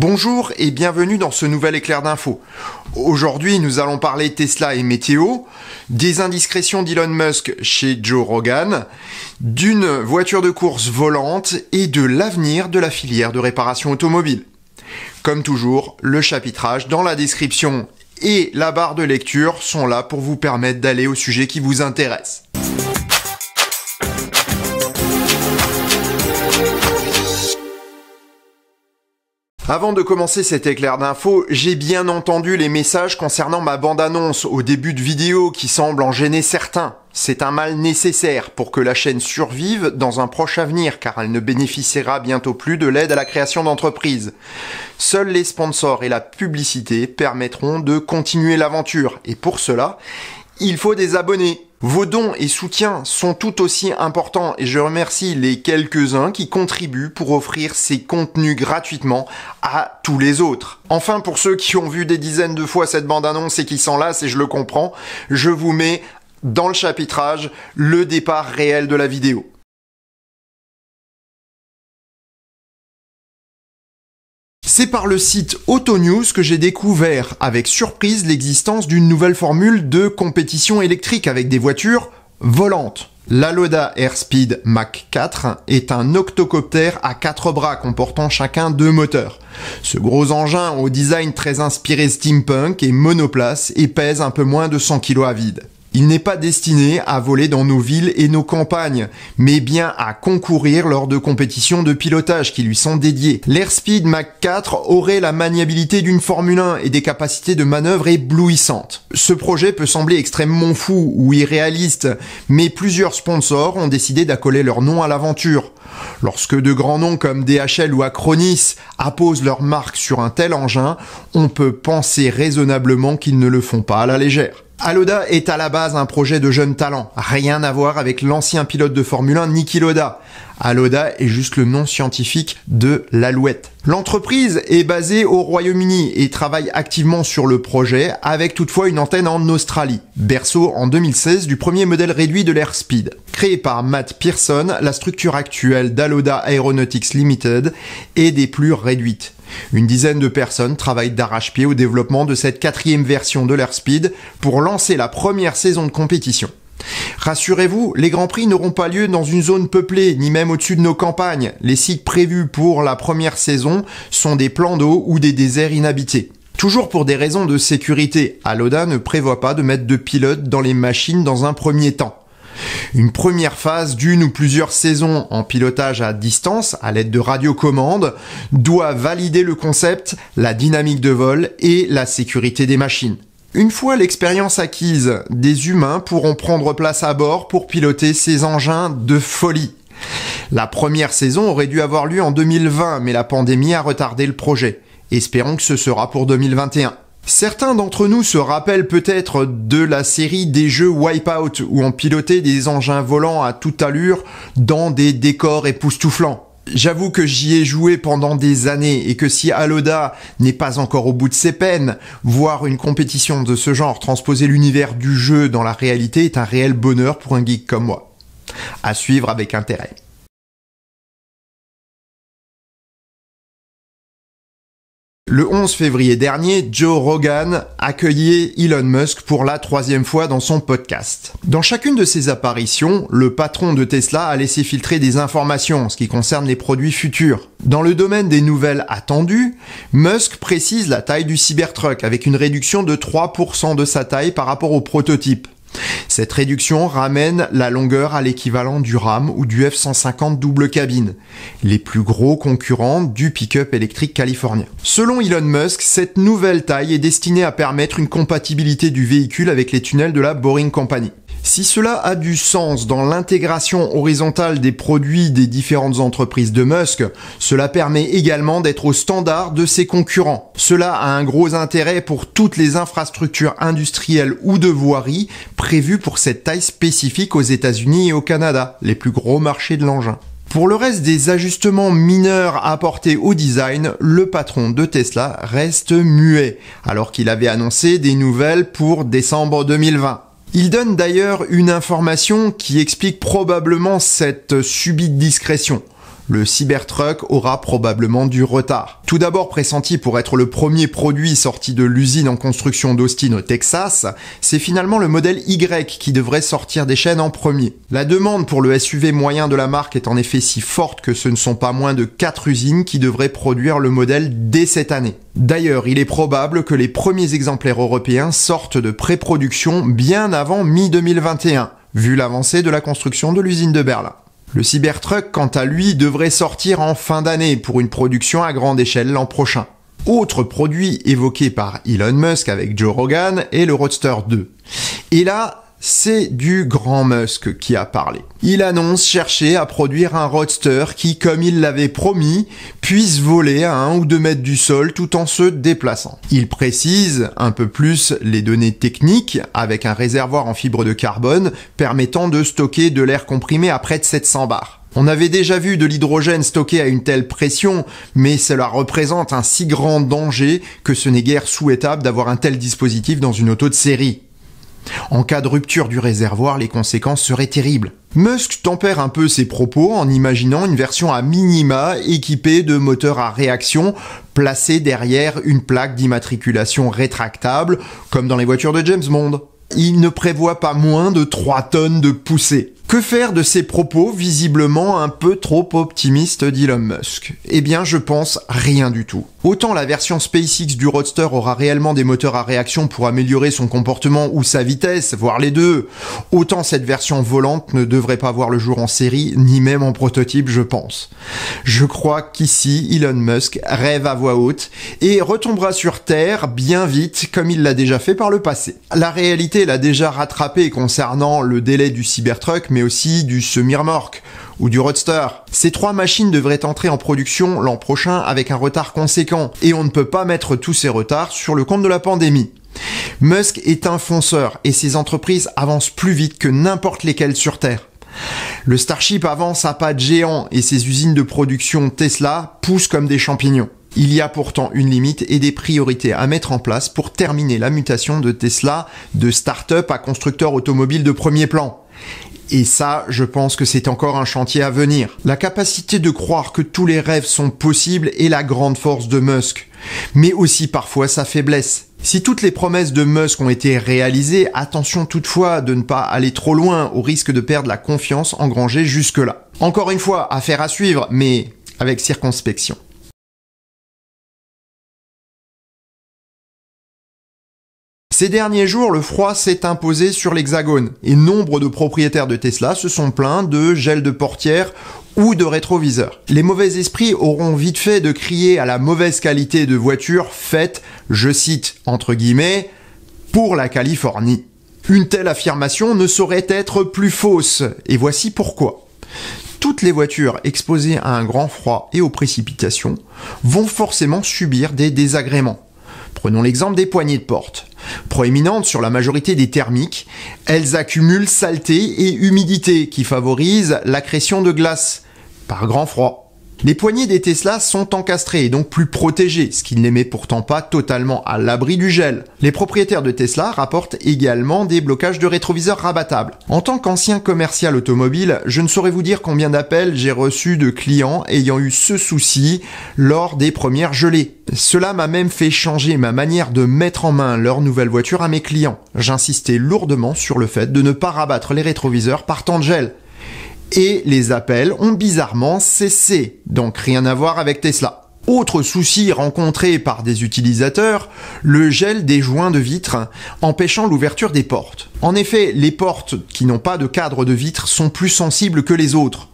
Bonjour et bienvenue dans ce nouvel éclair d'info. Aujourd'hui, nous allons parler Tesla et météo, des indiscrétions d'Elon Musk chez Joe Rogan, d'une voiture de course volante et de l'avenir de la filière de réparation automobile. Comme toujours, le chapitrage dans la description et la barre de lecture sont là pour vous permettre d'aller au sujet qui vous intéresse. Avant de commencer cet éclair d'info, j'ai bien entendu les messages concernant ma bande-annonce au début de vidéo qui semblent en gêner certains. C'est un mal nécessaire pour que la chaîne survive dans un proche avenir car elle ne bénéficiera bientôt plus de l'aide à la création d'entreprises. Seuls les sponsors et la publicité permettront de continuer l'aventure et pour cela, il faut des abonnés vos dons et soutiens sont tout aussi importants et je remercie les quelques-uns qui contribuent pour offrir ces contenus gratuitement à tous les autres. Enfin, pour ceux qui ont vu des dizaines de fois cette bande-annonce et qui s'en lassent, et je le comprends, je vous mets dans le chapitrage le départ réel de la vidéo. C'est par le site AutoNews que j'ai découvert avec surprise l'existence d'une nouvelle formule de compétition électrique avec des voitures volantes. La Airspeed Mach 4 est un octocoptère à quatre bras comportant chacun deux moteurs. Ce gros engin au design très inspiré steampunk est monoplace et pèse un peu moins de 100 kg à vide. Il n'est pas destiné à voler dans nos villes et nos campagnes, mais bien à concourir lors de compétitions de pilotage qui lui sont dédiées. L'Airspeed Mach 4 aurait la maniabilité d'une Formule 1 et des capacités de manœuvre éblouissantes. Ce projet peut sembler extrêmement fou ou irréaliste, mais plusieurs sponsors ont décidé d'accoler leur nom à l'aventure. Lorsque de grands noms comme DHL ou Acronis apposent leur marque sur un tel engin, on peut penser raisonnablement qu'ils ne le font pas à la légère. Aloda est à la base un projet de jeunes talent, rien à voir avec l'ancien pilote de Formule 1 Niki Loda. Aloda est juste le nom scientifique de l'alouette. L'entreprise est basée au Royaume-Uni et travaille activement sur le projet avec toutefois une antenne en Australie, berceau en 2016 du premier modèle réduit de l'Airspeed. Créée par Matt Pearson, la structure actuelle d'Aloda Aeronautics Limited est des plus réduites. Une dizaine de personnes travaillent d'arrache-pied au développement de cette quatrième version de l'Airspeed pour lancer la première saison de compétition. Rassurez-vous, les Grands Prix n'auront pas lieu dans une zone peuplée, ni même au-dessus de nos campagnes. Les sites prévus pour la première saison sont des plans d'eau ou des déserts inhabités. Toujours pour des raisons de sécurité, Aloda ne prévoit pas de mettre de pilotes dans les machines dans un premier temps. Une première phase d'une ou plusieurs saisons en pilotage à distance à l'aide de radiocommandes doit valider le concept, la dynamique de vol et la sécurité des machines. Une fois l'expérience acquise, des humains pourront prendre place à bord pour piloter ces engins de folie. La première saison aurait dû avoir lieu en 2020, mais la pandémie a retardé le projet. Espérons que ce sera pour 2021. Certains d'entre nous se rappellent peut-être de la série des jeux Wipeout où on pilotait des engins volants à toute allure dans des décors époustouflants. J'avoue que j'y ai joué pendant des années et que si Aloda n'est pas encore au bout de ses peines, voir une compétition de ce genre transposer l'univers du jeu dans la réalité est un réel bonheur pour un geek comme moi. À suivre avec intérêt. Le 11 février dernier, Joe Rogan accueillait Elon Musk pour la troisième fois dans son podcast. Dans chacune de ses apparitions, le patron de Tesla a laissé filtrer des informations en ce qui concerne les produits futurs. Dans le domaine des nouvelles attendues, Musk précise la taille du Cybertruck avec une réduction de 3% de sa taille par rapport au prototype. Cette réduction ramène la longueur à l'équivalent du RAM ou du F-150 double cabine, les plus gros concurrents du pick-up électrique californien. Selon Elon Musk, cette nouvelle taille est destinée à permettre une compatibilité du véhicule avec les tunnels de la Boring Company. Si cela a du sens dans l'intégration horizontale des produits des différentes entreprises de Musk, cela permet également d'être au standard de ses concurrents. Cela a un gros intérêt pour toutes les infrastructures industrielles ou de voirie prévues pour cette taille spécifique aux États-Unis et au Canada, les plus gros marchés de l'engin. Pour le reste des ajustements mineurs apportés au design, le patron de Tesla reste muet, alors qu'il avait annoncé des nouvelles pour décembre 2020. Il donne d'ailleurs une information qui explique probablement cette subite discrétion le Cybertruck aura probablement du retard. Tout d'abord pressenti pour être le premier produit sorti de l'usine en construction d'Austin au Texas, c'est finalement le modèle Y qui devrait sortir des chaînes en premier. La demande pour le SUV moyen de la marque est en effet si forte que ce ne sont pas moins de 4 usines qui devraient produire le modèle dès cette année. D'ailleurs, il est probable que les premiers exemplaires européens sortent de pré-production bien avant mi-2021 vu l'avancée de la construction de l'usine de Berlin. Le Cybertruck, quant à lui, devrait sortir en fin d'année pour une production à grande échelle l'an prochain. Autre produit évoqué par Elon Musk avec Joe Rogan est le Roadster 2. Et là, c'est du grand Musk qui a parlé. Il annonce chercher à produire un roadster qui, comme il l'avait promis, puisse voler à un ou deux mètres du sol tout en se déplaçant. Il précise un peu plus les données techniques avec un réservoir en fibre de carbone permettant de stocker de l'air comprimé à près de 700 bars. On avait déjà vu de l'hydrogène stocké à une telle pression, mais cela représente un si grand danger que ce n'est guère souhaitable d'avoir un tel dispositif dans une auto de série. En cas de rupture du réservoir, les conséquences seraient terribles. Musk tempère un peu ses propos en imaginant une version à minima équipée de moteurs à réaction placés derrière une plaque d'immatriculation rétractable, comme dans les voitures de James Bond. Il ne prévoit pas moins de 3 tonnes de poussée. Que faire de ces propos visiblement un peu trop optimistes d'Elon Musk Eh bien, je pense rien du tout. Autant la version SpaceX du Roadster aura réellement des moteurs à réaction pour améliorer son comportement ou sa vitesse, voire les deux, autant cette version volante ne devrait pas voir le jour en série, ni même en prototype, je pense. Je crois qu'ici, Elon Musk rêve à voix haute et retombera sur Terre bien vite, comme il l'a déjà fait par le passé. La réalité l'a déjà rattrapé concernant le délai du Cybertruck, mais mais aussi du semi-remorque ou du roadster. Ces trois machines devraient entrer en production l'an prochain avec un retard conséquent, et on ne peut pas mettre tous ces retards sur le compte de la pandémie. Musk est un fonceur et ses entreprises avancent plus vite que n'importe lesquelles sur Terre. Le Starship avance à pas de géant et ses usines de production Tesla poussent comme des champignons. Il y a pourtant une limite et des priorités à mettre en place pour terminer la mutation de Tesla de start-up à constructeur automobile de premier plan. Et ça, je pense que c'est encore un chantier à venir. La capacité de croire que tous les rêves sont possibles est la grande force de Musk, mais aussi parfois sa faiblesse. Si toutes les promesses de Musk ont été réalisées, attention toutefois de ne pas aller trop loin au risque de perdre la confiance engrangée jusque-là. Encore une fois, affaire à suivre, mais avec circonspection. Ces derniers jours, le froid s'est imposé sur l'Hexagone et nombre de propriétaires de Tesla se sont plaints de gel de portière ou de rétroviseurs. Les mauvais esprits auront vite fait de crier à la mauvaise qualité de voiture faite, je cite entre guillemets, pour la Californie. Une telle affirmation ne saurait être plus fausse, et voici pourquoi. Toutes les voitures exposées à un grand froid et aux précipitations vont forcément subir des désagréments. Prenons l'exemple des poignées de porte. Proéminentes sur la majorité des thermiques, elles accumulent saleté et humidité qui favorisent l'accrétion de glace par grand froid. Les poignées des Tesla sont encastrées et donc plus protégées, ce qui ne les met pourtant pas totalement à l'abri du gel. Les propriétaires de Tesla rapportent également des blocages de rétroviseurs rabattables. En tant qu'ancien commercial automobile, je ne saurais vous dire combien d'appels j'ai reçus de clients ayant eu ce souci lors des premières gelées. Cela m'a même fait changer ma manière de mettre en main leur nouvelle voiture à mes clients. J'insistais lourdement sur le fait de ne pas rabattre les rétroviseurs par temps de gel et les appels ont bizarrement cessé, donc rien à voir avec Tesla. Autre souci rencontré par des utilisateurs, le gel des joints de vitres empêchant l'ouverture des portes. En effet, les portes qui n'ont pas de cadre de vitre sont plus sensibles que les autres,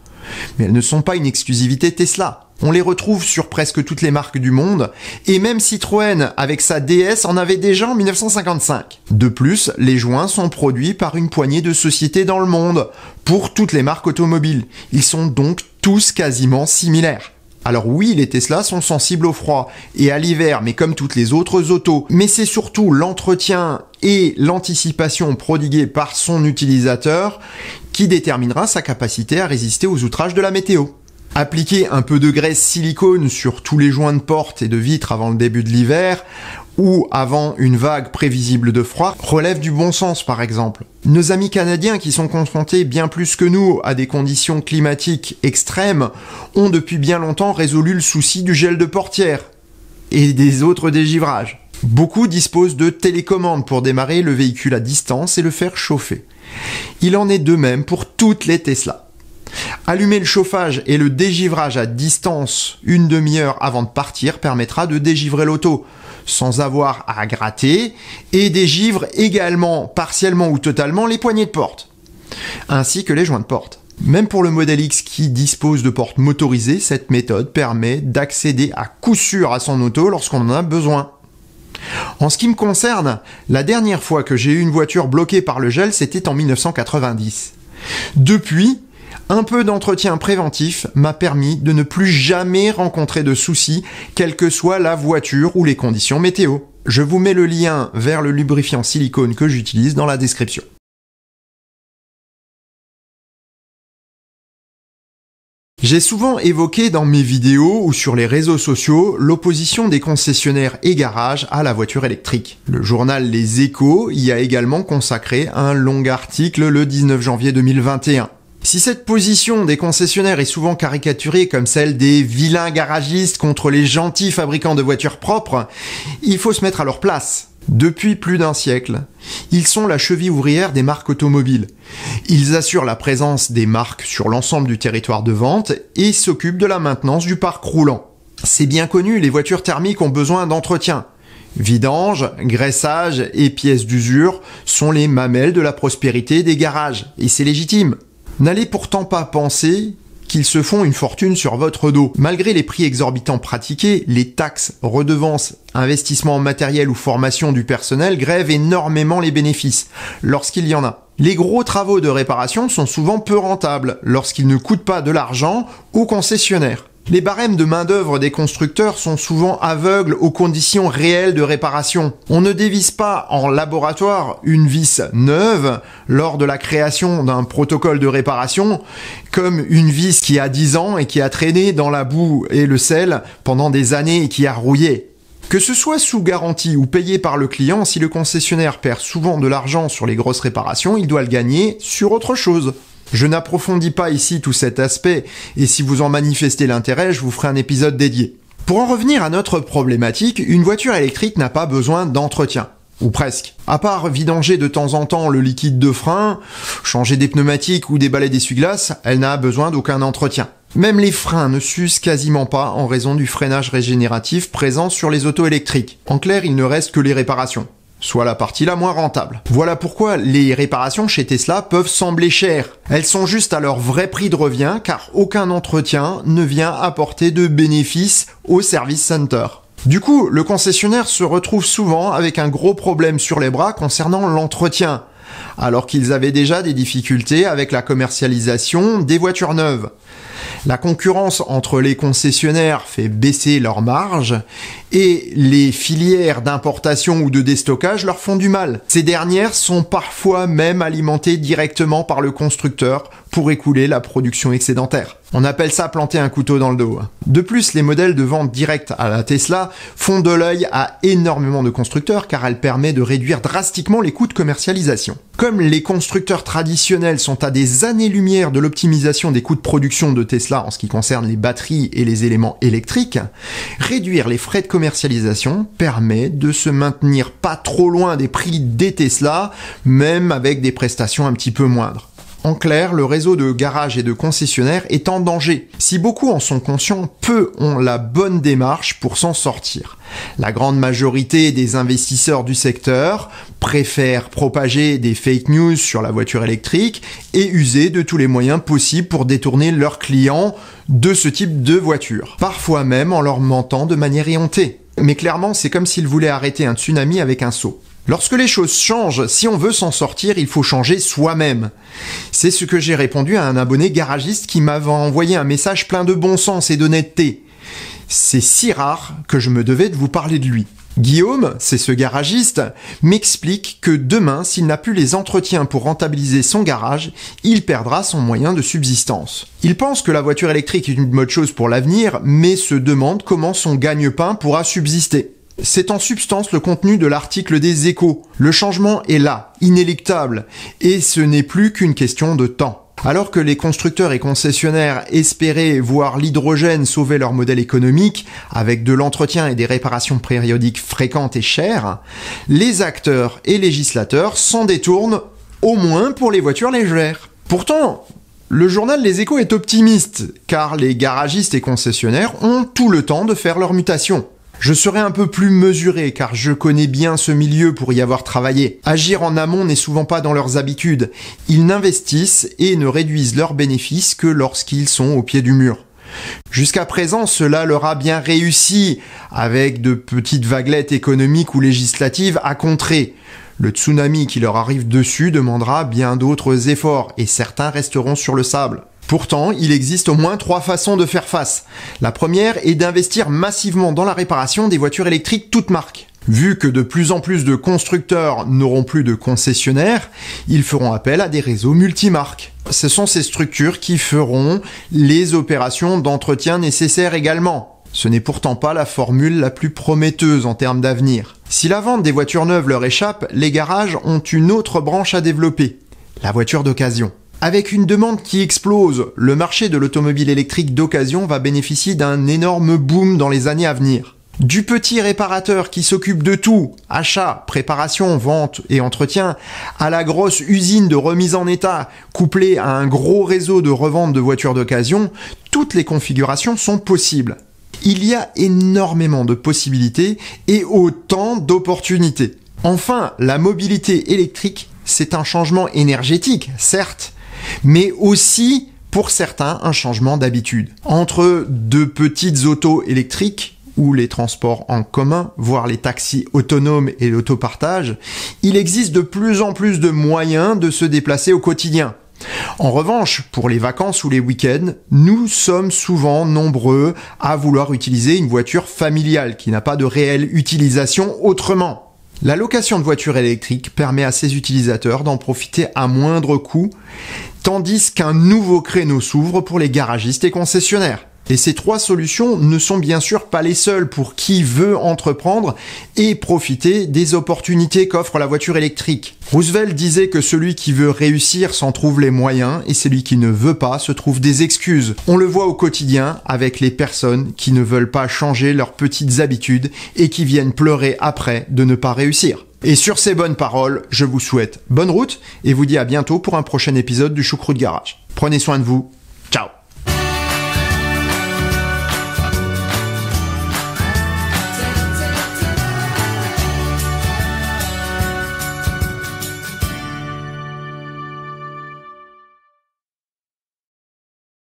mais elles ne sont pas une exclusivité Tesla. On les retrouve sur presque toutes les marques du monde, et même Citroën avec sa DS en avait déjà en 1955. De plus, les joints sont produits par une poignée de sociétés dans le monde, pour toutes les marques automobiles. Ils sont donc tous quasiment similaires. Alors oui, les Tesla sont sensibles au froid et à l'hiver, mais comme toutes les autres autos, mais c'est surtout l'entretien et l'anticipation prodiguée par son utilisateur qui déterminera sa capacité à résister aux outrages de la météo. Appliquer un peu de graisse silicone sur tous les joints de porte et de vitres avant le début de l'hiver ou avant une vague prévisible de froid relève du bon sens par exemple. Nos amis canadiens qui sont confrontés bien plus que nous à des conditions climatiques extrêmes ont depuis bien longtemps résolu le souci du gel de portière et des autres dégivrages. Beaucoup disposent de télécommandes pour démarrer le véhicule à distance et le faire chauffer. Il en est de même pour toutes les Tesla. Allumer le chauffage et le dégivrage à distance une demi-heure avant de partir permettra de dégivrer l'auto sans avoir à gratter et dégivre également partiellement ou totalement les poignées de porte ainsi que les joints de porte. Même pour le modèle X qui dispose de portes motorisées, cette méthode permet d'accéder à coup sûr à son auto lorsqu'on en a besoin. En ce qui me concerne, la dernière fois que j'ai eu une voiture bloquée par le gel, c'était en 1990. Depuis, un peu d'entretien préventif m'a permis de ne plus jamais rencontrer de soucis, quelle que soit la voiture ou les conditions météo. Je vous mets le lien vers le lubrifiant silicone que j'utilise dans la description. J'ai souvent évoqué dans mes vidéos ou sur les réseaux sociaux l'opposition des concessionnaires et garages à la voiture électrique. Le journal Les Échos y a également consacré un long article le 19 janvier 2021. Si cette position des concessionnaires est souvent caricaturée comme celle des vilains garagistes contre les gentils fabricants de voitures propres, il faut se mettre à leur place. Depuis plus d'un siècle, ils sont la cheville ouvrière des marques automobiles. Ils assurent la présence des marques sur l'ensemble du territoire de vente et s'occupent de la maintenance du parc roulant. C'est bien connu, les voitures thermiques ont besoin d'entretien. Vidange, graissage et pièces d'usure sont les mamelles de la prospérité des garages, et c'est légitime. N'allez pourtant pas penser qu'ils se font une fortune sur votre dos. Malgré les prix exorbitants pratiqués, les taxes, redevances, investissements en matériel ou formation du personnel grèvent énormément les bénéfices, lorsqu'il y en a. Les gros travaux de réparation sont souvent peu rentables lorsqu'ils ne coûtent pas de l'argent aux concessionnaires. Les barèmes de main-d'œuvre des constructeurs sont souvent aveugles aux conditions réelles de réparation. On ne dévisse pas en laboratoire une vis neuve lors de la création d'un protocole de réparation comme une vis qui a 10 ans et qui a traîné dans la boue et le sel pendant des années et qui a rouillé. Que ce soit sous garantie ou payé par le client, si le concessionnaire perd souvent de l'argent sur les grosses réparations, il doit le gagner sur autre chose. Je n'approfondis pas ici tout cet aspect, et si vous en manifestez l'intérêt, je vous ferai un épisode dédié. Pour en revenir à notre problématique, une voiture électrique n'a pas besoin d'entretien. Ou presque. À part vidanger de temps en temps le liquide de frein, changer des pneumatiques ou déballer des dessuie glaces elle n'a besoin d'aucun entretien. Même les freins ne s'usent quasiment pas en raison du freinage régénératif présent sur les autos électriques. En clair, il ne reste que les réparations soit la partie la moins rentable. Voilà pourquoi les réparations chez Tesla peuvent sembler chères. Elles sont juste à leur vrai prix de revient car aucun entretien ne vient apporter de bénéfice au service center. Du coup, le concessionnaire se retrouve souvent avec un gros problème sur les bras concernant l'entretien, alors qu'ils avaient déjà des difficultés avec la commercialisation des voitures neuves. La concurrence entre les concessionnaires fait baisser leurs marges et les filières d'importation ou de déstockage leur font du mal. Ces dernières sont parfois même alimentées directement par le constructeur pour écouler la production excédentaire. On appelle ça planter un couteau dans le dos. Hein. De plus, les modèles de vente directe à la Tesla font de l'œil à énormément de constructeurs car elle permet de réduire drastiquement les coûts de commercialisation. Comme les constructeurs traditionnels sont à des années-lumière de l'optimisation des coûts de production de Tesla en ce qui concerne les batteries et les éléments électriques, réduire les frais de commercialisation permet de se maintenir pas trop loin des prix des Tesla, même avec des prestations un petit peu moindres. En clair, le réseau de garages et de concessionnaires est en danger. Si beaucoup en sont conscients, peu ont la bonne démarche pour s'en sortir. La grande majorité des investisseurs du secteur préfèrent propager des fake news sur la voiture électrique et user de tous les moyens possibles pour détourner leurs clients de ce type de voiture, parfois même en leur mentant de manière éhontée. Mais clairement, c'est comme s'ils voulaient arrêter un tsunami avec un saut. Lorsque les choses changent, si on veut s'en sortir, il faut changer soi-même. C'est ce que j'ai répondu à un abonné garagiste qui m'avait envoyé un message plein de bon sens et d'honnêteté. C'est si rare que je me devais de vous parler de lui. Guillaume, c'est ce garagiste, m'explique que demain, s'il n'a plus les entretiens pour rentabiliser son garage, il perdra son moyen de subsistance. Il pense que la voiture électrique est une bonne chose pour l'avenir, mais se demande comment son gagne-pain pourra subsister. C'est en substance le contenu de l'article des échos. Le changement est là, inéluctable, et ce n'est plus qu'une question de temps. Alors que les constructeurs et concessionnaires espéraient voir l'hydrogène sauver leur modèle économique avec de l'entretien et des réparations périodiques fréquentes et chères, les acteurs et législateurs s'en détournent au moins pour les voitures légères. Pourtant, le journal Les Échos est optimiste, car les garagistes et concessionnaires ont tout le temps de faire leur mutation. Je serai un peu plus mesuré car je connais bien ce milieu pour y avoir travaillé. Agir en amont n'est souvent pas dans leurs habitudes. Ils n'investissent et ne réduisent leurs bénéfices que lorsqu'ils sont au pied du mur. Jusqu'à présent, cela leur a bien réussi, avec de petites vaguelettes économiques ou législatives à contrer. Le tsunami qui leur arrive dessus demandera bien d'autres efforts, et certains resteront sur le sable. Pourtant, il existe au moins trois façons de faire face. La première est d'investir massivement dans la réparation des voitures électriques toutes marques. Vu que de plus en plus de constructeurs n'auront plus de concessionnaires, ils feront appel à des réseaux multimarques. Ce sont ces structures qui feront les opérations d'entretien nécessaires également, ce n'est pourtant pas la formule la plus prometteuse en termes d'avenir. Si la vente des voitures neuves leur échappe, les garages ont une autre branche à développer, la voiture d'occasion. Avec une demande qui explose, le marché de l'automobile électrique d'occasion va bénéficier d'un énorme boom dans les années à venir. Du petit réparateur qui s'occupe de tout, achat, préparation, vente et entretien, à la grosse usine de remise en état, couplée à un gros réseau de revente de voitures d'occasion, toutes les configurations sont possibles. Il y a énormément de possibilités et autant d'opportunités. Enfin, la mobilité électrique c'est un changement énergétique, certes, mais aussi pour certains un changement d'habitude. Entre de petites autos électriques ou les transports en commun, voire les taxis autonomes et l'autopartage, il existe de plus en plus de moyens de se déplacer au quotidien. En revanche, pour les vacances ou les week-ends, nous sommes souvent nombreux à vouloir utiliser une voiture familiale qui n'a pas de réelle utilisation autrement. La location de voitures électriques permet à ses utilisateurs d'en profiter à moindre coût tandis qu'un nouveau créneau s'ouvre pour les garagistes et concessionnaires. Et ces trois solutions ne sont bien sûr pas les seules pour qui veut entreprendre et profiter des opportunités qu'offre la voiture électrique. Roosevelt disait que celui qui veut réussir s'en trouve les moyens et celui qui ne veut pas se trouve des excuses. On le voit au quotidien avec les personnes qui ne veulent pas changer leurs petites habitudes et qui viennent pleurer après de ne pas réussir. Et sur ces bonnes paroles, je vous souhaite bonne route et vous dis à bientôt pour un prochain épisode du Choucroute Garage. Prenez soin de vous. Ciao